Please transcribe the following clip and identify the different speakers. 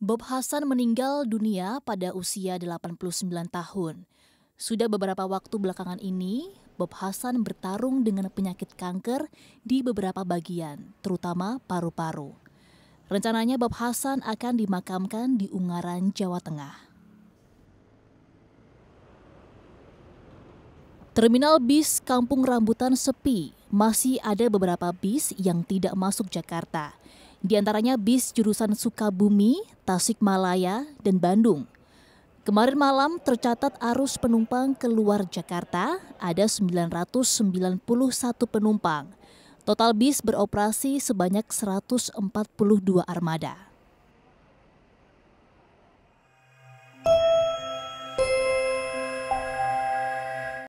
Speaker 1: Bob Hasan meninggal dunia pada usia 89 tahun. Sudah beberapa waktu belakangan ini, Bob Hasan bertarung dengan penyakit kanker di beberapa bagian, terutama paru-paru. Rencananya Bob Hasan akan dimakamkan di Ungaran, Jawa Tengah. Terminal bis Kampung Rambutan sepi, masih ada beberapa bis yang tidak masuk Jakarta. Di antaranya bis jurusan Sukabumi, Tasikmalaya, dan Bandung. Kemarin malam tercatat arus penumpang keluar Jakarta ada 991 penumpang. Total bis beroperasi sebanyak 142 armada.